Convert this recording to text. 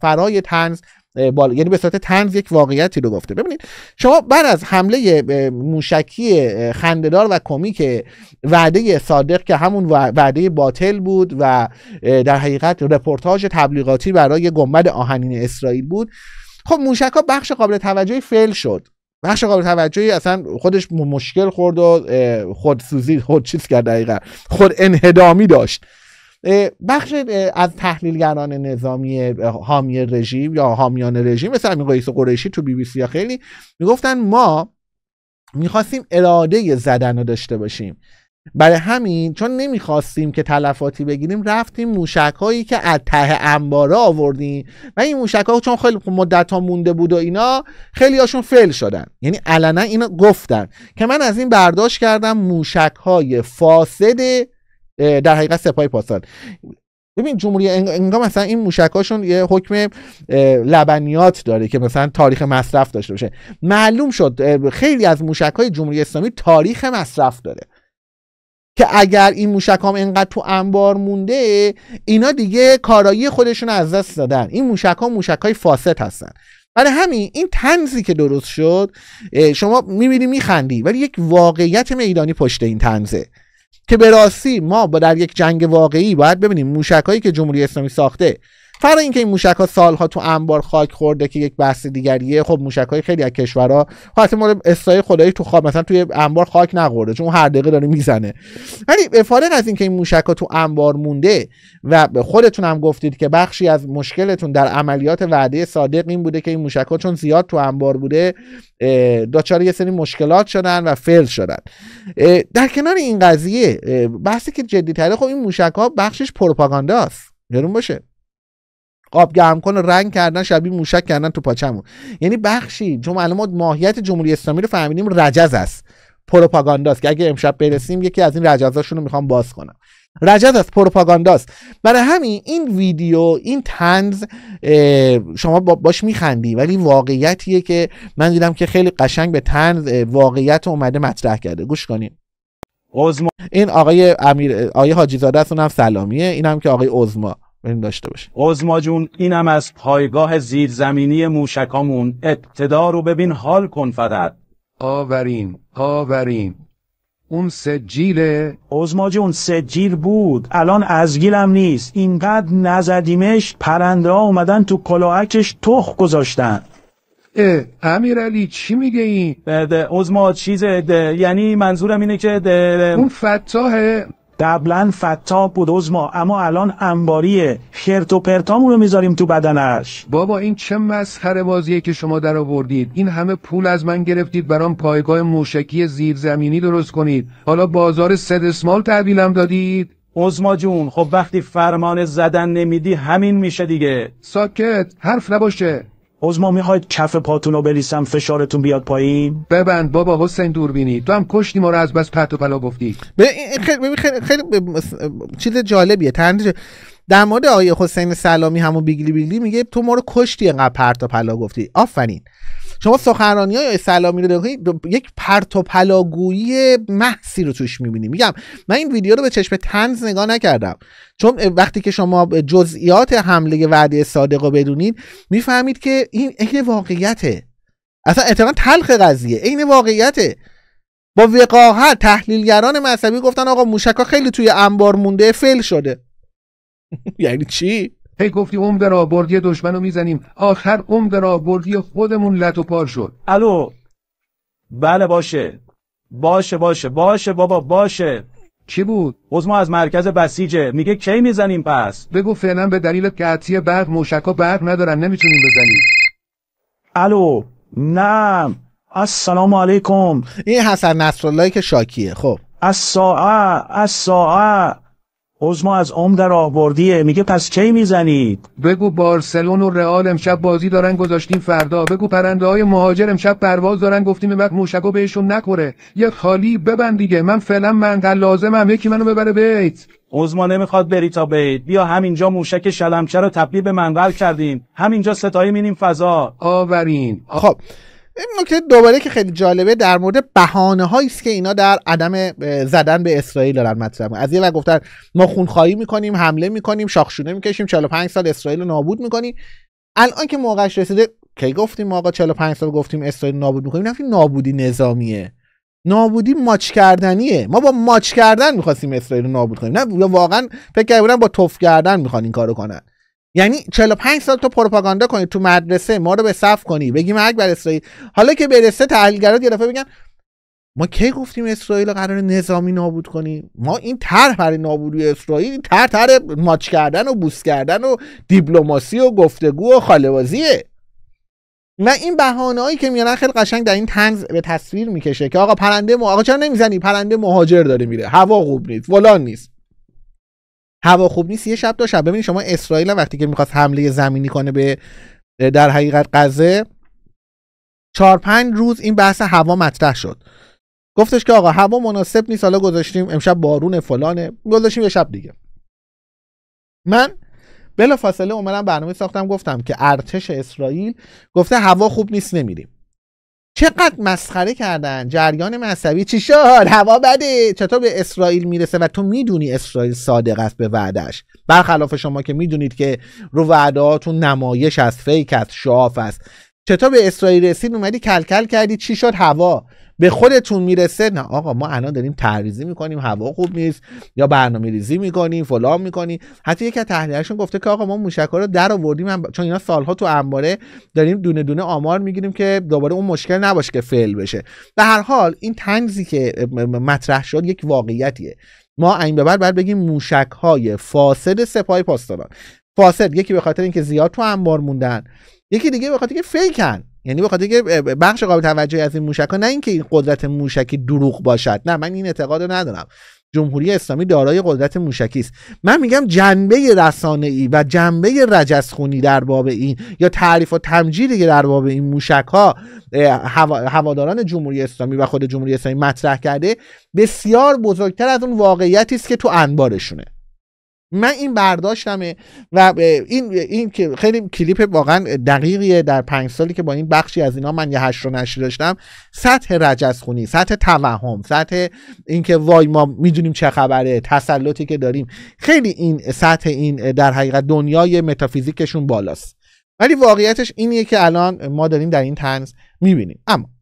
فرای تنز بال، یعنی به صورت تنز یک واقعیتی رو گفته ببینید شما بعد از حمله موشکی خنددار و کمیک وعده صادق که همون وعده باطل بود و در حقیقت رپورتاج تبلیغاتی برای گنبد آهنین اسرائیل بود خب موشک بخش قابل توجهی فعل شد بخش قابل توجهی اصلا خودش مشکل خورد و خودسوزی خود چیز کرد دقیقا خود انهدامی داشت بخش از تحلیلگران نظامی حامی رژیم یا حامیان رژیم مثل همین قیس قریشی تو بی بی سی خیلی میگفتن ما میخواستیم اراده زدن رو داشته باشیم برای همین چون نمیخواستیم که تلفاتی بگیریم رفتیم موشک هایی که از ته انباره آوردیم و این موشک ها چون خیلی مدت ها مونده بود و اینا خیلی هاشون فیل شدن یعنی علنا اینا گفتن که من از این برداشت کردم موشک های فاسد در حقیقت سپاه پاسداران ببین جمهوری انگام مثلا این موشکاشون یه حکم لبنیات داره که مثلا تاریخ مصرف داشته باشه معلوم شد خیلی از موشک های جمهوری اسلامی تاریخ مصرف داره که اگر این موشک اینقدر تو انبار مونده اینا دیگه کارایی خودشون از دست دادن این موشک ها موشک های فاسد هستن برای همین این تنزی که درست شد شما میبینی میخندی ولی یک واقعیت میدانی پشت این تنزه که به راستی ما با در یک جنگ واقعی باید ببینیم موشکهایی که جمهوری اسلامی ساخته فرا اینکه این موشک ها سالها تو انبار خاک خورده که یک بحث دیگریه خب موشک های خیلی از کشورها خب حتی مورد استای خدایی تو خواب مثلا توی انبار خاک نخورده چون هر دقیقه داره میزنه ولی فارغ از اینکه این موشک ها تو انبار مونده و خودتون هم گفتید که بخشی از مشکلتون در عملیات وعده صادق این بوده که این موشک ها چون زیاد تو انبار بوده دچار یه سری مشکلات شدن و فل شدن در کنار این قضیه بحثی که جدی تره خب این موشک ها بخشش پروپاگانداست باشه آب گرم کن رنگ کردن شبیه موشک کردن تو پاچمون یعنی بخشی چون الان ما ماهیت جمهوری اسلامی رو فهمیدیم رجز است پروپاگانداست که اگه امشب برسیم یکی از این رجزاشون رو میخوام باز کنم رجز از پروپاگانداست برای همین این ویدیو این تنز شما باش میخندی ولی واقعیتیه که من دیدم که خیلی قشنگ به تنز واقعیت اومده مطرح کرده گوش کنیم این آقای امیر آقای حاجی زاده است اونم سلامیه اینم که آقای عزما این داشته باشه عزما اینم از پایگاه زیرزمینی موشکامون ابتدا رو ببین حال کن فقط آورین آورین اون سجیله عزما جون سجیر بود الان ازگیلم نیست اینقدر نزدیمش پرنده ها اومدن تو کلاهکش تخ گذاشتن امیرعلی چی میگه این؟ عزما چیزه ده. یعنی منظورم اینه که اون فتاحه قبلا فتا بود ما اما الان انباری خرت و پرتامون رو میذاریم تو بدنش بابا این چه مسخره بازیه که شما در آوردید این همه پول از من گرفتید برام پایگاه موشکی زیرزمینی درست کنید حالا بازار اسمال تحویلم دادید عزما جون خب وقتی فرمان زدن نمیدی همین میشه دیگه ساکت حرف نباشه ما میخواید کف پاتون رو بریسم فشارتون بیاد پایین ببند بابا حسین دوربینی تو هم کشتی ما رو از بس پت و پلا گفتی خیلی, خیلی, چیز جالبیه تندیجه در مورد آیه حسین سلامی همون بیگلی بیگلی میگه تو ما رو کشتی انقدر پرت و پلا گفتی آفرین شما سخنرانی های سلامی رو یک پرت و پلاگویی محسی رو توش میبینی میگم من این ویدیو رو به چشم تنز نگاه نکردم چون وقتی که شما جزئیات حمله وعده صادق رو بدونید میفهمید که این عین واقعیته اصلا اعتماد تلخ قضیه عین واقعیته با وقاحت تحلیلگران مذهبی گفتن آقا موشک ها خیلی توی انبار مونده فل شده یعنی چی هی گفتی عمق بردی دشمن رو میزنیم آخر را بردی خودمون لط و پار شد الو بله باشه باشه باشه باشه بابا باشه چی بود؟ ما از مرکز بسیجه میگه کی میزنیم پس بگو فعلا به دلیل قطعی برق موشکا برق ندارن نمیتونیم بزنیم الو نه السلام علیکم این حسن نصرالله که شاکیه خب از از ساعه ما از عم در آوردیه میگه پس کی میزنید بگو بارسلون و رئال امشب بازی دارن گذاشتیم فردا بگو پرنده های مهاجر امشب پرواز دارن گفتیم وقت موشکو بهشون نکره یه خالی ببند دیگه من فعلا منقل لازمم یکی منو ببره بیت عزما نمیخواد بری تا بیت بیا همینجا موشک شلمچه رو تبدیل به منقل کردیم همینجا ستایی مینیم فضا آورین خب این نکته دوباره که خیلی جالبه در مورد بهانه است که اینا در عدم زدن به اسرائیل دارن مطرح از یه گفتن ما خونخواهی میکنیم حمله میکنیم شاخشونه میکشیم 45 سال اسرائیل رو نابود میکنیم الان که موقعش رسیده کی گفتیم آقا 45 سال گفتیم اسرائیل نابود میکنیم نفی نابودی نظامیه نابودی ماچ کردنیه ما با ماچ کردن میخواستیم اسرائیل رو نابود کنیم نه واقعا فکر کردم با توف کردن میخوان این کارو کنن یعنی 45 سال تو پروپاگاندا کنی تو مدرسه ما رو به صف کنی بگی مرگ بر اسرائیل حالا که برسه تحلیلگرا دفعه بگن ما کی گفتیم اسرائیل قرار نظامی نابود کنیم ما این طرح برای نابودی اسرائیل این طرح ماچ کردن و بوس کردن و دیپلماسی و گفتگو و خالوازیه و این هایی که میارن خیلی قشنگ در این تنز به تصویر میکشه که آقا پرنده مو... آقا نمیزنی پرنده مهاجر داره میره هوا خوب نیست فلان نیست هوا خوب نیست یه شب تا شب ببینید شما اسرائیل وقتی که میخواست حمله زمینی کنه به در حقیقت غزه چهار پنج روز این بحث هوا مطرح شد گفتش که آقا هوا مناسب نیست حالا گذاشتیم امشب بارون فلانه گذاشتیم یه شب دیگه من بلا فاصله اومدم برنامه ساختم گفتم که ارتش اسرائیل گفته هوا خوب نیست نمیریم چقدر مسخره کردن جریان مذهبی چی شد هوا بده چطور به اسرائیل میرسه و تو میدونی اسرائیل صادق است به وعدش برخلاف شما که میدونید که رو وعدهاتون نمایش است فیک است شاف است چطور به اسرائیل رسید اومدی کلکل کردی چی شد هوا به خودتون میرسه نه آقا ما الان داریم تعریزی میکنیم هوا خوب نیست یا برنامه ریزی میکنیم فلان میکنیم حتی یکی از تحلیلشون گفته که آقا ما موشکا رو در آوردیم چون اینا سالها تو انباره داریم دونه دونه آمار میگیریم که دوباره اون مشکل نباشه که فعل بشه به هر حال این تنزی که مطرح شد یک واقعیتیه ما این به بعد باید بگیم موشک های فاسد سپای پاسداران فاسد یکی به خاطر اینکه زیاد تو انبار موندن یکی دیگه به خاطر اینکه فیکن یعنی به خاطر که بخش قابل توجهی از این موشک ها نه اینکه این قدرت موشکی دروغ باشد نه من این اعتقاد رو ندارم جمهوری اسلامی دارای قدرت موشکی است من میگم جنبه رسانه ای و جنبه رجسخونی در باب این یا تعریف و تمجیدی که در باب این موشک ها هواداران جمهوری اسلامی و خود جمهوری اسلامی مطرح کرده بسیار بزرگتر از اون واقعیتی است که تو انبارشونه من این برداشتمه و این این خیلی کلیپ واقعا دقیقیه در پنج سالی که با این بخشی از اینا من یه هشت رو نشری داشتم سطح خونی سطح توهم سطح اینکه وای ما میدونیم چه خبره تسلطی که داریم خیلی این سطح این در حقیقت دنیای متافیزیکشون بالاست ولی واقعیتش اینیه که الان ما داریم در این تنز میبینیم اما